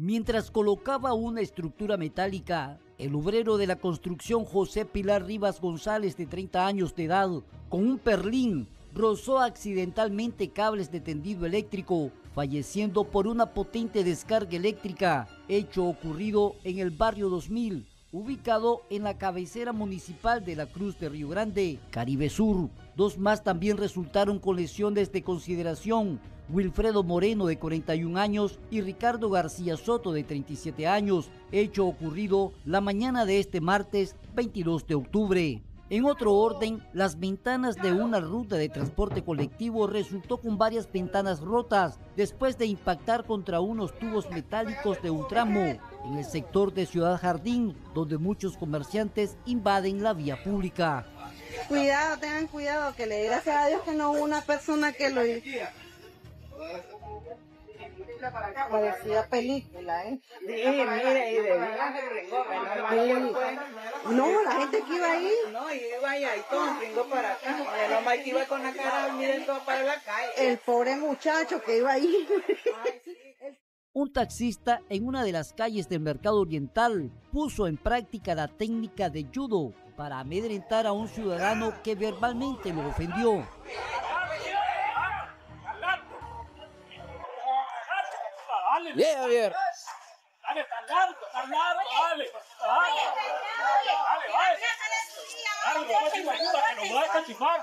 Mientras colocaba una estructura metálica, el obrero de la construcción José Pilar Rivas González, de 30 años de edad, con un perlín, rozó accidentalmente cables de tendido eléctrico, falleciendo por una potente descarga eléctrica, hecho ocurrido en el barrio 2000, ubicado en la cabecera municipal de la Cruz de Río Grande, Caribe Sur. Dos más también resultaron con lesiones de consideración, Wilfredo Moreno de 41 años y Ricardo García Soto de 37 años, hecho ocurrido la mañana de este martes 22 de octubre. En otro orden, las ventanas de una ruta de transporte colectivo resultó con varias ventanas rotas después de impactar contra unos tubos metálicos de un tramo en el sector de Ciudad Jardín, donde muchos comerciantes invaden la vía pública. Cuidado, tengan cuidado, que le gracias a Dios que no hubo una persona que lo Parecía película, ¿eh? Sí, mire, y de No, la gente que iba ahí. No, iba ahí, ahí todo, Ringo para acá. más que iba con la cara, miren todo para la calle. El pobre muchacho que iba ahí. un taxista en una de las calles del mercado oriental puso en práctica la técnica de judo para amedrentar a un ciudadano que verbalmente lo ofendió.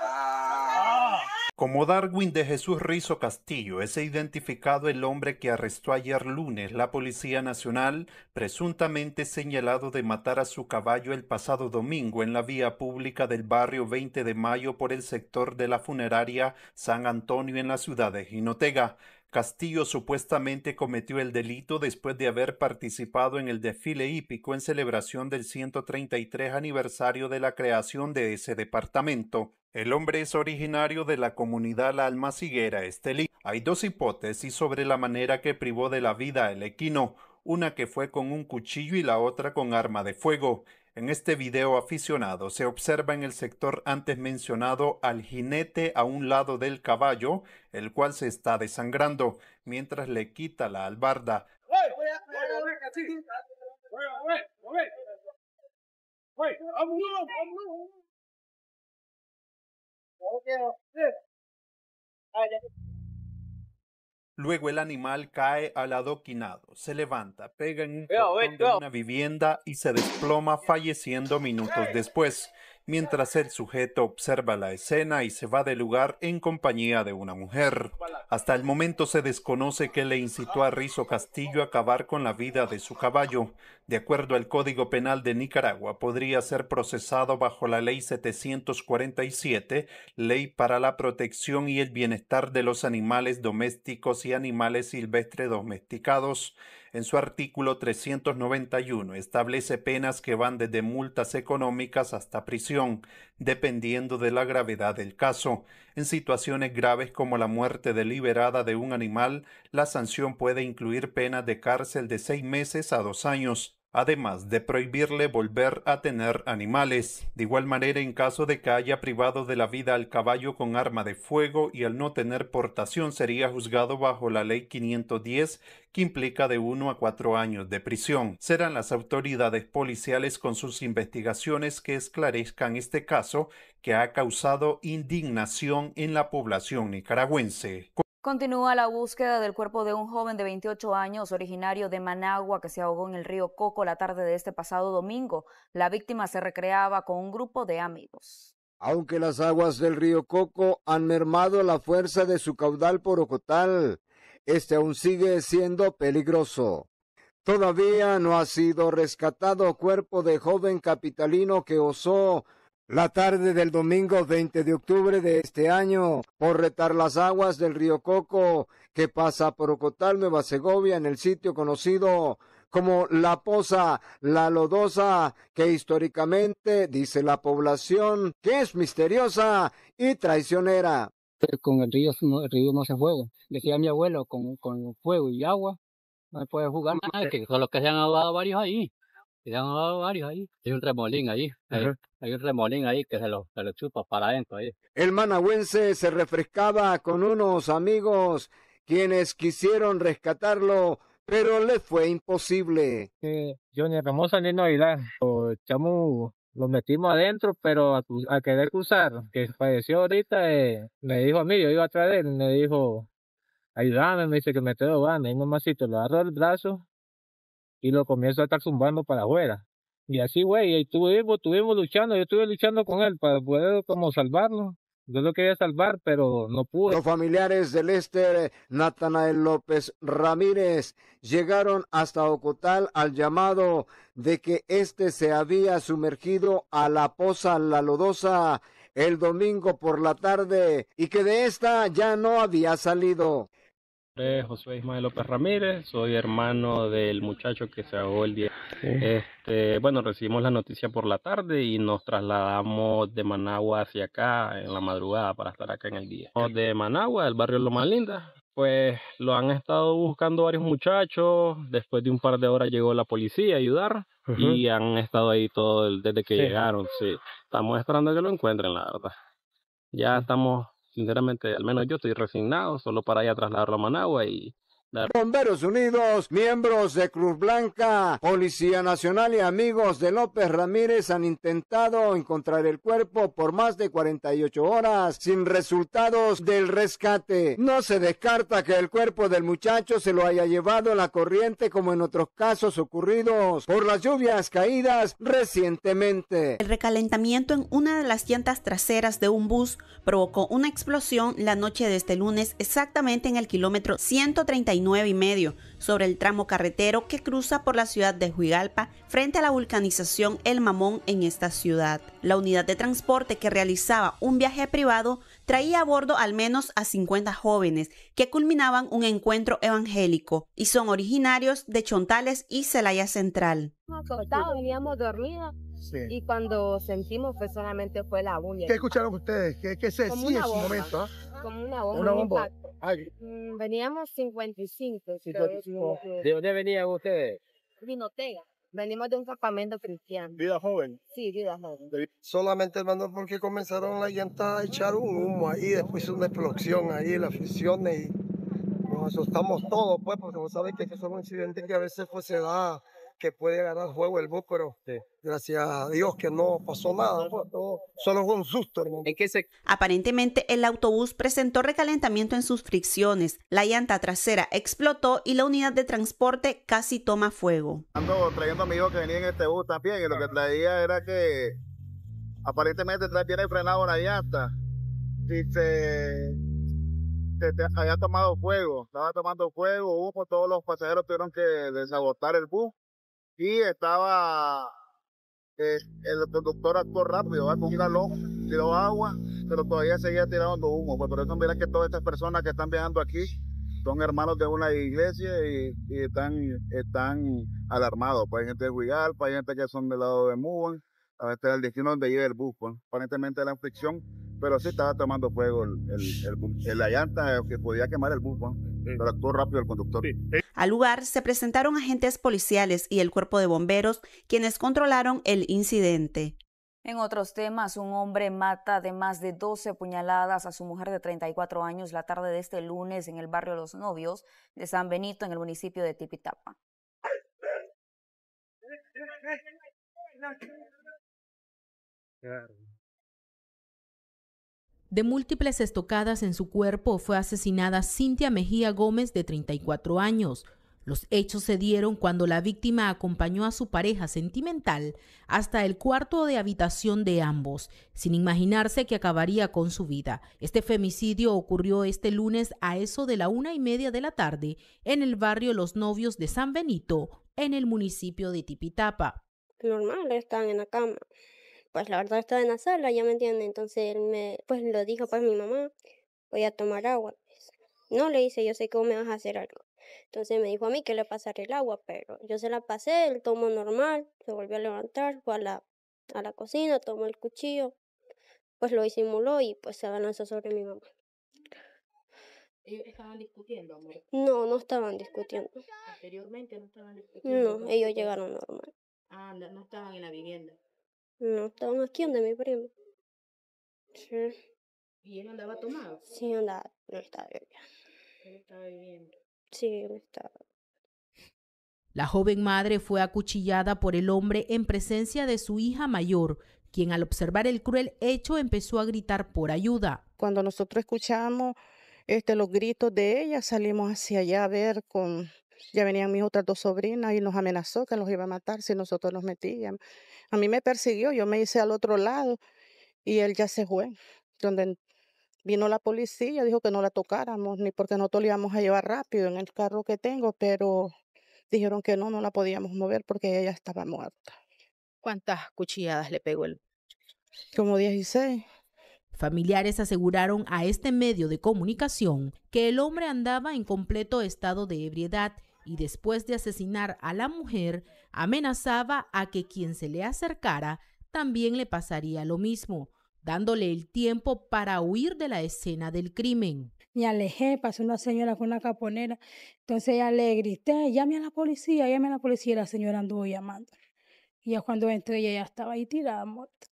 Ah. Como Darwin de Jesús Rizo Castillo es identificado el hombre que arrestó ayer lunes la Policía Nacional, presuntamente señalado de matar a su caballo el pasado domingo en la vía pública del barrio 20 de Mayo por el sector de la funeraria San Antonio en la ciudad de Jinotega. Castillo supuestamente cometió el delito después de haber participado en el desfile hípico en celebración del 133 aniversario de la creación de ese departamento. El hombre es originario de la comunidad La Alma Almaciguera Estelí. Hay dos hipótesis sobre la manera que privó de la vida el equino, una que fue con un cuchillo y la otra con arma de fuego. En este video aficionado se observa en el sector antes mencionado al jinete a un lado del caballo, el cual se está desangrando, mientras le quita la albarda. Luego el animal cae al adoquinado, se levanta, pega en una vivienda y se desploma falleciendo minutos después mientras el sujeto observa la escena y se va del lugar en compañía de una mujer. Hasta el momento se desconoce qué le incitó a Rizo Castillo a acabar con la vida de su caballo. De acuerdo al Código Penal de Nicaragua, podría ser procesado bajo la Ley 747, Ley para la Protección y el Bienestar de los Animales Domésticos y Animales Silvestres Domesticados en su artículo 391 establece penas que van desde multas económicas hasta prisión, dependiendo de la gravedad del caso. En situaciones graves como la muerte deliberada de un animal, la sanción puede incluir penas de cárcel de seis meses a dos años además de prohibirle volver a tener animales. De igual manera, en caso de que haya privado de la vida al caballo con arma de fuego y al no tener portación sería juzgado bajo la ley 510 que implica de 1 a cuatro años de prisión. Serán las autoridades policiales con sus investigaciones que esclarezcan este caso que ha causado indignación en la población nicaragüense. Continúa la búsqueda del cuerpo de un joven de 28 años originario de Managua que se ahogó en el río Coco la tarde de este pasado domingo. La víctima se recreaba con un grupo de amigos. Aunque las aguas del río Coco han mermado la fuerza de su caudal por Ocotal, este aún sigue siendo peligroso. Todavía no ha sido rescatado cuerpo de joven capitalino que osó la tarde del domingo 20 de octubre de este año, por retar las aguas del río Coco, que pasa por Ocotal, Nueva Segovia, en el sitio conocido como La Poza, La Lodosa, que históricamente, dice la población, que es misteriosa y traicionera. Con el río, el río no se juega. Decía mi abuelo, con, fuego y agua no se puede jugar nada, que los que se han ahogado varios ahí varios ahí. Hay un remolín ahí. Hay, un remolín ahí que se lo, se lo chupa para adentro ahí. El managüense se refrescaba con unos amigos quienes quisieron rescatarlo, pero le fue imposible. yo ni hermosa ni a bailar. lo metimos adentro, pero a, querer cruzar, que falleció ahorita, eh, me dijo a mí, yo iba atrás de él, me dijo, ayúdame, me dice que me estoy ahogando, y mamacito, lo agarro el brazo y lo comienzo a estar zumbando para afuera. Y así, güey, estuvimos, estuvimos luchando, yo estuve luchando con él para poder como salvarlo. Yo lo quería salvar, pero no pude. Los familiares del Lester Natanael López Ramírez llegaron hasta Ocotal al llamado de que éste se había sumergido a la poza La Lodosa el domingo por la tarde y que de esta ya no había salido. Soy José Ismael López Ramírez, soy hermano del muchacho que se ahogó el día. Este, bueno, recibimos la noticia por la tarde y nos trasladamos de Managua hacia acá en la madrugada para estar acá en el día. De Managua, el barrio más Linda, pues lo han estado buscando varios muchachos, después de un par de horas llegó la policía a ayudar y han estado ahí todo el, desde que llegaron, Estamos esperando que lo encuentren, la verdad. Ya estamos sinceramente, al menos yo estoy resignado solo para ir a trasladarlo a Managua y Bomberos Unidos, miembros de Cruz Blanca, Policía Nacional y amigos de López Ramírez han intentado encontrar el cuerpo por más de 48 horas sin resultados del rescate. No se descarta que el cuerpo del muchacho se lo haya llevado a la corriente como en otros casos ocurridos por las lluvias caídas recientemente. El recalentamiento en una de las llantas traseras de un bus provocó una explosión la noche de este lunes exactamente en el kilómetro 130 y medio sobre el tramo carretero que cruza por la ciudad de Huigalpa frente a la vulcanización El Mamón en esta ciudad. La unidad de transporte que realizaba un viaje privado traía a bordo al menos a 50 jóvenes que culminaban un encuentro evangélico y son originarios de Chontales y Celaya Central. Acostados, veníamos dormidos y cuando sentimos fue solamente fue la uña. ¿Qué escucharon ustedes? ¿Qué, qué se decía en su momento? ¿ah? como una bomba. Una bomba. Mm, veníamos 55. ¿De dónde venían ustedes? Vinotega. Venimos de un campamento cristiano. ¿Vida joven? Sí, vida joven. Solamente, hermano, porque comenzaron la llanta a echar un humo ahí, después una explosión ahí, las fusiones y nos asustamos todos, pues, porque vos sabés que es un incidente que a veces pues, se da que puede ganar juego el bus, pero Gracias a Dios que no pasó nada, pues, solo fue un susto. Hermano. Aparentemente el autobús presentó recalentamiento en sus fricciones, la llanta trasera explotó y la unidad de transporte casi toma fuego. Ando trayendo a mi hijo que venía en este bus también y lo que traía era que aparentemente traía frenado la llanta y se había tomado fuego, estaba tomando fuego, Hubo, todos los pasajeros tuvieron que desabotar el bus y estaba eh, el conductor actuó rápido, ¿va? con un galón, tiró agua, pero todavía seguía tirando humo. Pues, por eso mira que todas estas personas que están viajando aquí son hermanos de una iglesia y, están, están alarmados. Pues hay gente de Huigalpa, hay gente que son del lado de Muban, a veces el destino donde iba el bus. Pues. Aparentemente la fricción, pero sí estaba tomando fuego el, la llanta que podía quemar el bus, pues, pero actuó rápido el conductor. Al lugar se presentaron agentes policiales y el cuerpo de bomberos, quienes controlaron el incidente. En otros temas, un hombre mata de más de 12 puñaladas a su mujer de 34 años la tarde de este lunes en el barrio Los Novios de San Benito, en el municipio de Tipitapa. De múltiples estocadas en su cuerpo fue asesinada Cintia Mejía Gómez de 34 años. Los hechos se dieron cuando la víctima acompañó a su pareja sentimental hasta el cuarto de habitación de ambos, sin imaginarse que acabaría con su vida. Este femicidio ocurrió este lunes a eso de la una y media de la tarde en el barrio Los Novios de San Benito, en el municipio de Tipitapa. Normal, están en la cama pues la verdad estaba en la sala, ya me entiende. Entonces él me, pues lo dijo, pues mi mamá, voy a tomar agua. no le hice, yo sé que me vas a hacer algo. Entonces me dijo a mí que le pasaré el agua, pero yo se la pasé, él tomó normal, se volvió a levantar, fue a la, a la cocina, tomó el cuchillo, pues lo disimuló y pues se abalanzó sobre mi mamá. estaban discutiendo, amor? No, no estaban discutiendo. ¿Anteriormente no estaban discutiendo? No, ellos llegaron normal. Ah, no estaban en la vivienda. No, estaban aquí donde mi primo. Sí. ¿Y él andaba tomado? Sí, andaba, no estaba viviendo. ¿No estaba viviendo? Sí, no estaba. La joven madre fue acuchillada por el hombre en presencia de su hija mayor, quien al observar el cruel hecho empezó a gritar por ayuda. Cuando nosotros escuchamos este, los gritos de ella, salimos hacia allá a ver con, ya venían mis otras dos sobrinas y nos amenazó que nos iba a matar si nosotros nos metíamos. A mí me persiguió, yo me hice al otro lado y él ya se fue. Donde vino la policía, dijo que no la tocáramos, ni porque no la a llevar rápido en el carro que tengo, pero dijeron que no, no la podíamos mover porque ella estaba muerta. ¿Cuántas cuchilladas le pegó el? Como 16. Familiares aseguraron a este medio de comunicación que el hombre andaba en completo estado de ebriedad y después de asesinar a la mujer amenazaba a que quien se le acercara también le pasaría lo mismo, dándole el tiempo para huir de la escena del crimen. Me alejé, pasó una señora, con una caponera, entonces ya le grité, llame a la policía, llame a la policía, y la señora anduvo llamando. Y ya cuando entré ella ya estaba ahí tirada muerta.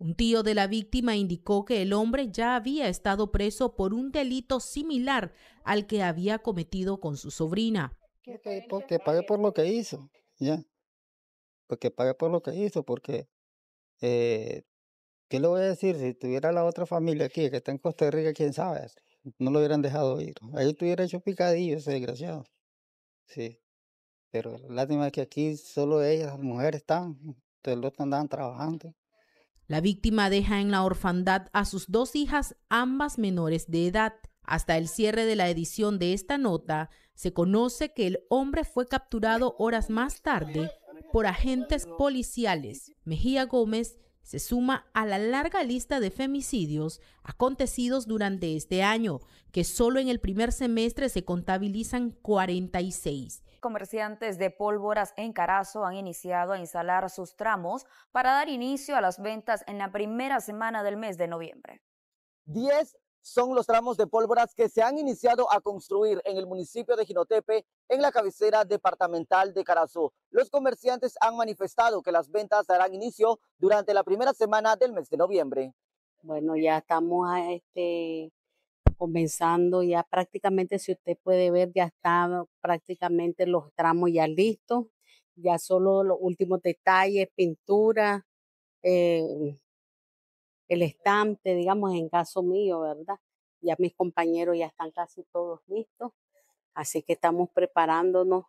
Un tío de la víctima indicó que el hombre ya había estado preso por un delito similar al que había cometido con su sobrina. Que, que pague por lo que hizo, ¿ya? Porque pues pague por lo que hizo, porque eh, ¿qué le voy a decir? Si tuviera la otra familia aquí, que está en Costa Rica, quién sabe, no lo hubieran dejado ir. Ahí tuviera hecho picadillo ese desgraciado. Sí. Pero lástima es que aquí solo ellas, las mujeres, están, Ustedes los están trabajando. La víctima deja en la orfandad a sus dos hijas, ambas menores de edad. Hasta el cierre de la edición de esta nota, se conoce que el hombre fue capturado horas más tarde por agentes policiales. Mejía Gómez se suma a la larga lista de femicidios acontecidos durante este año, que solo en el primer semestre se contabilizan 46. Comerciantes de pólvoras en Carazo han iniciado a instalar sus tramos para dar inicio a las ventas en la primera semana del mes de noviembre. Diez son los tramos de pólvoras que se han iniciado a construir en el municipio de Jinotepe, en la cabecera departamental de Carazo. Los comerciantes han manifestado que las ventas darán inicio durante la primera semana del mes de noviembre. Bueno, ya estamos a este, comenzando ya prácticamente, si usted puede ver, ya están prácticamente los tramos ya listos, ya solo los últimos detalles, pintura, eh, el estante, digamos, en caso mío, ¿verdad? Ya mis compañeros ya están casi todos listos, así que estamos preparándonos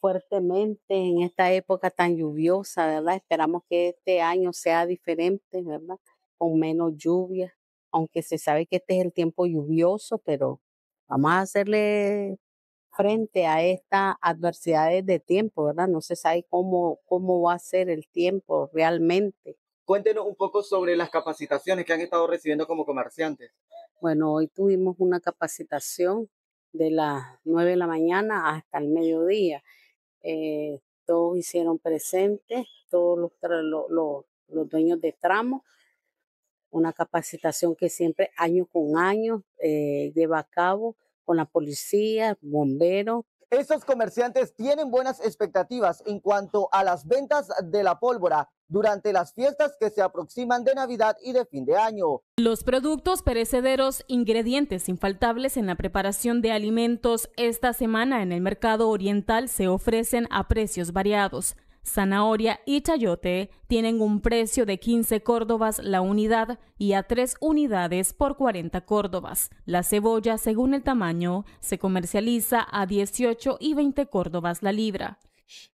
fuertemente en esta época tan lluviosa, ¿verdad? Esperamos que este año sea diferente, ¿verdad? Con menos lluvia, aunque se sabe que este es el tiempo lluvioso, pero vamos a hacerle frente a estas adversidades de tiempo, ¿verdad? No se sabe cómo, cómo va a ser el tiempo realmente. Cuéntenos un poco sobre las capacitaciones que han estado recibiendo como comerciantes. Bueno, hoy tuvimos una capacitación de las 9 de la mañana hasta el mediodía. Eh, todos hicieron presentes, todos los, los, los dueños de tramos una capacitación que siempre año con año eh, lleva a cabo con la policía, bomberos. Estos comerciantes tienen buenas expectativas en cuanto a las ventas de la pólvora durante las fiestas que se aproximan de Navidad y de fin de año. Los productos perecederos, ingredientes infaltables en la preparación de alimentos, esta semana en el mercado oriental se ofrecen a precios variados. Zanahoria y chayote tienen un precio de 15 córdobas la unidad y a 3 unidades por 40 córdobas. La cebolla, según el tamaño, se comercializa a 18 y 20 córdobas la libra.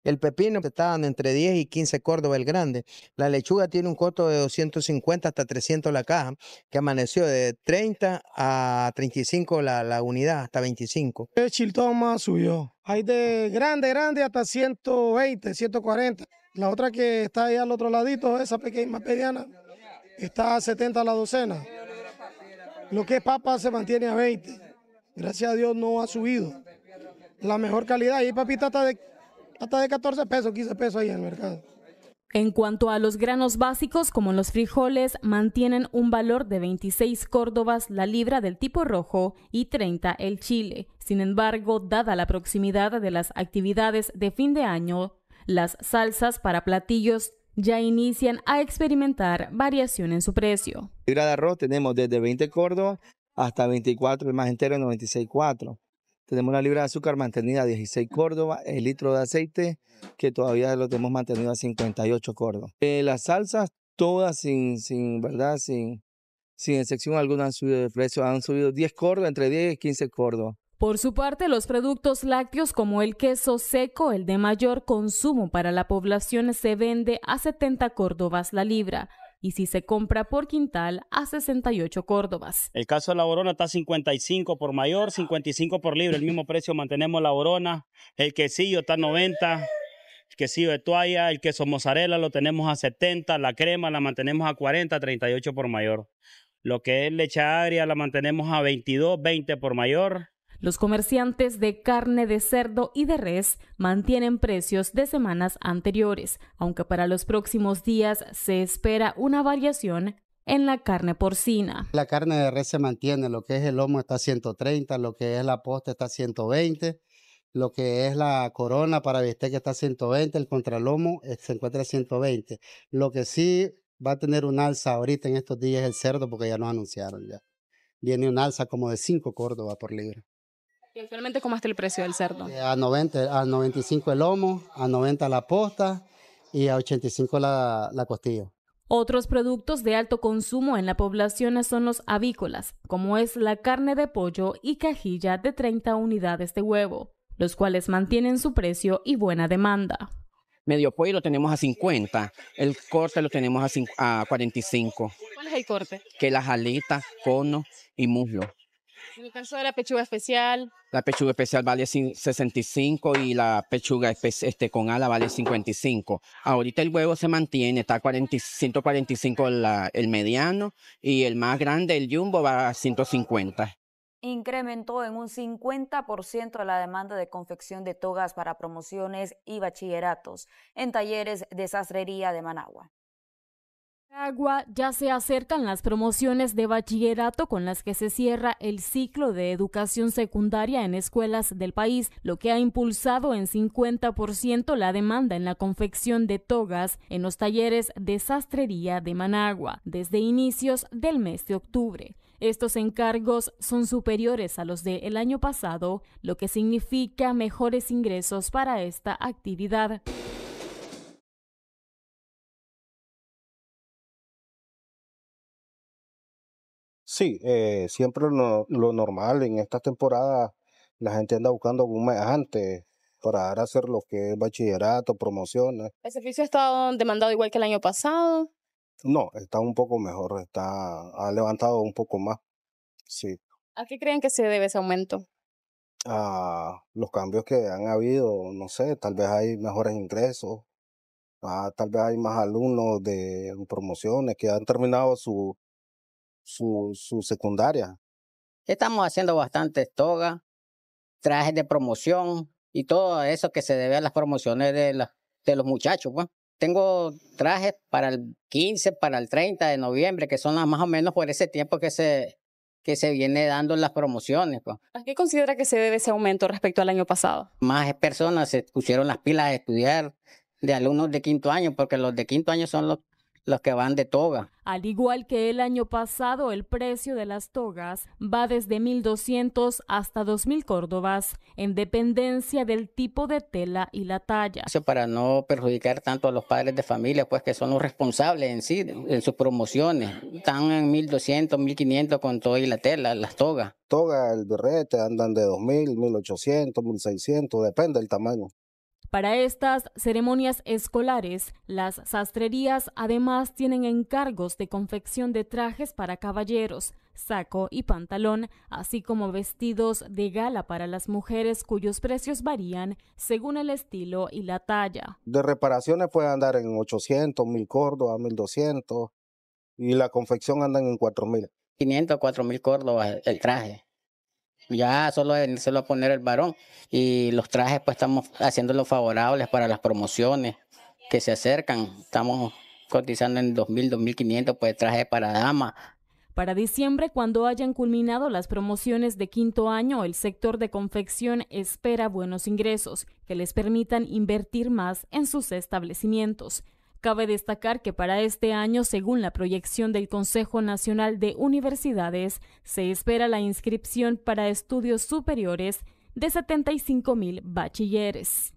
El pepino que pues, estaban entre 10 y 15 córdoba el grande. La lechuga tiene un costo de 250 hasta 300 la caja, que amaneció de 30 a 35 la, unidad, hasta 25. El toma subió. Hay de grande, grande hasta 120, 140. La otra que está ahí al otro ladito, esa pequeña, más mediana, está a 70 la docena. Lo que es papa se mantiene a 20. Gracias a Dios no ha subido. La mejor calidad. Y papita está de hasta de 14 pesos, 15 pesos ahí en el mercado. En cuanto a los granos básicos, como los frijoles, mantienen un valor de 26 córdobas la libra del tipo rojo y 30 el chile. Sin embargo, dada la proximidad de las actividades de fin de año, las salsas para platillos ya inician a experimentar variación en su precio. Libra de arroz tenemos desde 20 córdobas hasta 24, el más entero 96,4. Tenemos la libra de azúcar mantenida a 16 Córdoba, el litro de aceite que todavía lo tenemos mantenido a 58 Córdoba. Eh, las salsas todas sin, sin, ¿verdad? Sin, sin excepción alguna han subido de precio, han subido 10 Córdoba, entre 10 y 15 Córdoba. Por su parte, los productos lácteos como el queso seco, el de mayor consumo para la población, se vende a 70 córdobas la libra y si se compra por quintal a 68 córdobas. El caso de la borona está 55 por mayor, 55 por libre, el mismo precio mantenemos la borona. El quesillo está a 90, el quesillo de toalla, el queso mozzarella lo tenemos a 70, la crema la mantenemos a 40, 38 por mayor. Lo que es leche agria la mantenemos a 22, 20 por mayor. Los comerciantes de carne de cerdo y de res mantienen precios de semanas anteriores, aunque para los próximos días se espera una variación en la carne porcina. La carne de res se mantiene, lo que es el lomo está a 130, lo que es la posta está a 120, lo que es la corona para bistec está a 120, el contralomo eh, se encuentra a 120. Lo que sí va a tener un alza ahorita en estos días es el cerdo porque ya nos anunciaron ya. Viene un alza como de 5 Córdoba por libra. ¿Y actualmente cómo está el precio del cerdo? Eh, a 90, a 95 el lomo, a 90 la posta y a 85 la, la costilla. Otros productos de alto consumo en la población son los avícolas, como es la carne de pollo y cajilla de 30 unidades de huevo, los cuales mantienen su precio y buena demanda. Medio pollo lo tenemos a 50, el corte lo tenemos a, 45, a ¿Cuál es el corte? Que la jalita, cono y muslo. En el caso de la pechuga especial. La pechuga especial vale 65 y la pechuga este, con ala vale 55. Ahorita el huevo se mantiene, está a 145 el mediano y el más grande, el jumbo, va a 150 incrementó en un 50% la demanda de confección de togas para promociones y bachilleratos en talleres de sastrería de Managua. Agua ya se acercan las promociones de bachillerato con las que se cierra el ciclo de educación secundaria en escuelas del país, lo que ha impulsado en 50% la demanda en la confección de togas en los talleres de sastrería de Managua desde inicios del mes de octubre. Estos encargos son superiores a los del año pasado, lo que significa mejores ingresos para esta actividad. Sí, eh, siempre lo, normal en estas temporadas la gente anda buscando un antes para hacer lo que es bachillerato, promociones. ¿El servicio ha estado demandado igual que el año pasado? No, está un poco mejor, está, ha levantado un poco más, sí. ¿A qué creen que se debe ese aumento? A los cambios que han habido, no sé, tal vez hay mejores ingresos, ah, tal vez hay más alumnos de promociones que han terminado su, su, secundaria. Estamos haciendo bastantes togas, trajes de promoción y todo eso que se debe a las promociones de, de los muchachos. Pues. Tengo trajes para el 15, para el 30 de noviembre, que son las más o menos por ese tiempo que se, que se viene dando las promociones. Pues. ¿A qué considera que se debe ese aumento respecto al año pasado? Más personas se pusieron las pilas de estudiar de alumnos de quinto año, porque los de quinto año son los los que van de toga. Al igual que el año pasado, el precio de las togas va desde 1.200 hasta 2.000 córdobas, en dependencia del tipo de tela y la talla. Para no perjudicar tanto a los padres de familia, pues que son los responsables en sí, en sus promociones. Están en 1.200, 1.500 con todo y la tela, las togas. Toga, el berrete, andan de 2.000, 1.800, 1.600, depende del tamaño. Para estas ceremonias escolares, las sastrerías además tienen encargos de confección de trajes para caballeros, saco y pantalón, así como vestidos de gala para las mujeres cuyos precios varían según el estilo y la talla. De reparaciones puede andar en 800, 1000 córdobas, 1200 y la confección andan en 4000. 500, 4000 córdobas el traje. Ya solo, va a poner el varón. Y los trajes, pues estamos haciéndolos favorables para las promociones que se acercan. Estamos cotizando en 2.000, 2.500, pues trajes para dama para diciembre, cuando hayan culminado las promociones de quinto año, el sector de confección espera buenos ingresos que les permitan invertir más en sus establecimientos. Cabe destacar que para este año, según la proyección del Consejo Nacional de Universidades, se espera la inscripción para estudios superiores de 75.000 bachilleres.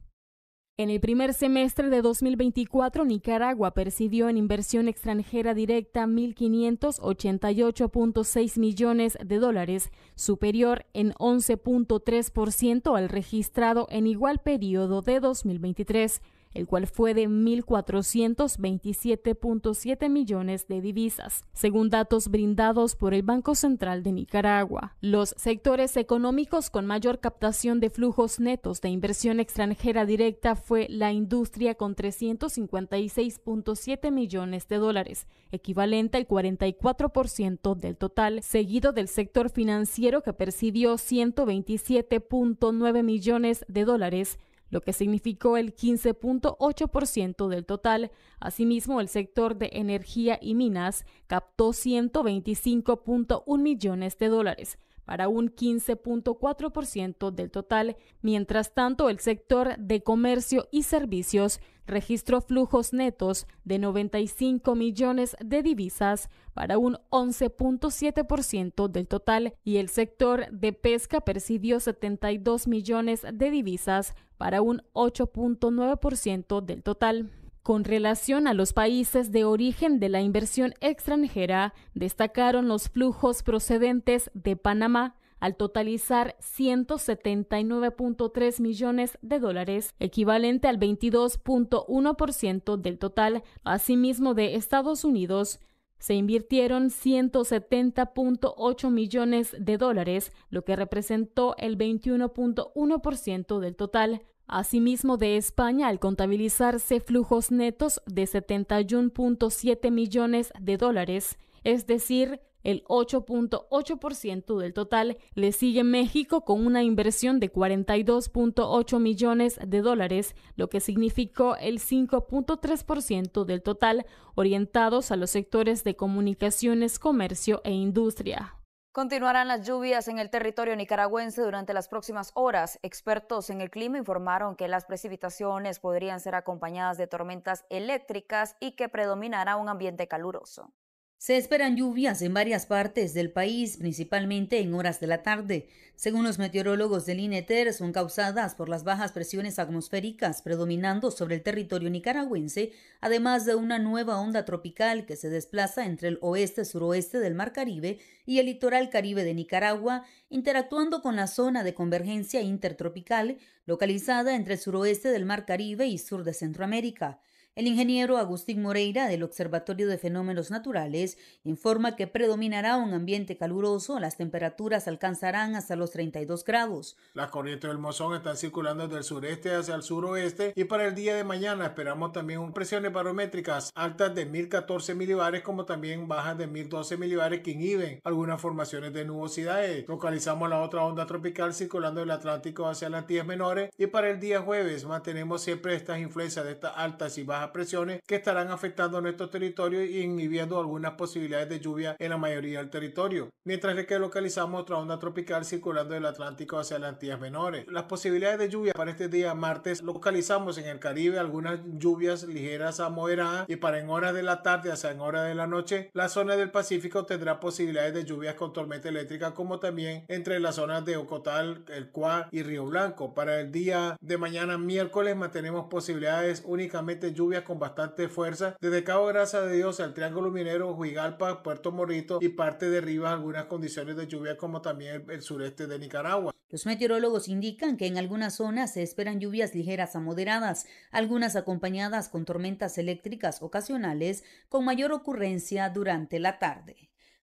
En el primer semestre de 2024, Nicaragua percibió en inversión extranjera directa 1.588.6 millones de dólares, superior en 11.3% al registrado en igual periodo de 2023 el cual fue de 1.427.7 millones de divisas, según datos brindados por el Banco Central de Nicaragua. Los sectores económicos con mayor captación de flujos netos de inversión extranjera directa fue la industria con 356.7 millones de dólares, equivalente al 44% del total, seguido del sector financiero que percibió 127.9 millones de dólares, lo que significó el 15.8% del total. Asimismo, el sector de energía y minas captó 125.1 millones de dólares para un 15.4% del total. Mientras tanto, el sector de comercio y servicios registró flujos netos de 95 millones de divisas para un 11.7% del total y el sector de pesca percibió 72 millones de divisas para un 8.9% del total. Con relación a los países de origen de la inversión extranjera, destacaron los flujos procedentes de Panamá, al totalizar 179.3 millones de dólares, equivalente al 22.1% del total. Asimismo, de Estados Unidos, se invirtieron 170.8 millones de dólares, lo que representó el 21.1% del total. Asimismo, de España, al contabilizarse flujos netos de 71.7 millones de dólares, es decir, el 8.8% del total. Le sigue México con una inversión de 42.8 millones de dólares, lo que significó el 5.3% del total, orientados a los sectores de comunicaciones, comercio e industria. Continuarán las lluvias en el territorio nicaragüense durante las próximas horas. Expertos en el clima informaron que las precipitaciones podrían ser acompañadas de tormentas eléctricas y que predominará un ambiente caluroso. Se esperan lluvias en varias partes del país, principalmente en horas de la tarde. Según los meteorólogos del INETER, son causadas por las bajas presiones atmosféricas predominando sobre el territorio nicaragüense, además de una nueva onda tropical que se desplaza entre el oeste-suroeste del Mar Caribe y el litoral caribe de Nicaragua, interactuando con la zona de convergencia intertropical localizada entre el suroeste del Mar Caribe y sur de Centroamérica. El ingeniero Agustín Moreira del Observatorio de Fenómenos Naturales informa que predominará un ambiente caluroso, las temperaturas alcanzarán hasta los 32 grados. Las corrientes del mozón están circulando desde el sureste hacia el suroeste y para el día de mañana esperamos también presiones barométricas altas de 1014 milibares como también bajas de 1012 milibares que inhiben algunas formaciones de nubosidades. Localizamos la otra onda tropical circulando del Atlántico hacia las 10 menores y para el día jueves mantenemos siempre estas influencias de estas altas y bajas presiones que estarán afectando nuestro nuestros territorios e inhibiendo algunas posibilidades de lluvia en la mayoría del territorio, mientras que localizamos otra onda tropical circulando del Atlántico hacia las Antillas Menores. Las posibilidades de lluvia para este día martes localizamos en el Caribe algunas lluvias ligeras a moderadas y para en horas de la tarde hacia en horas de la noche la zona del Pacífico tendrá posibilidades de lluvias con tormenta eléctrica como también entre las zonas de Ocotal, El Cuá y Río Blanco. Para el día de mañana miércoles mantenemos posibilidades únicamente lluvia con bastante fuerza desde Cabo Gracia de Dios al Triángulo Minero, Huigalpa, Puerto Morito y parte de Rivas algunas condiciones de lluvia como también el sureste de Nicaragua. Los meteorólogos indican que en algunas zonas se esperan lluvias ligeras a moderadas, algunas acompañadas con tormentas eléctricas ocasionales con mayor ocurrencia durante la tarde.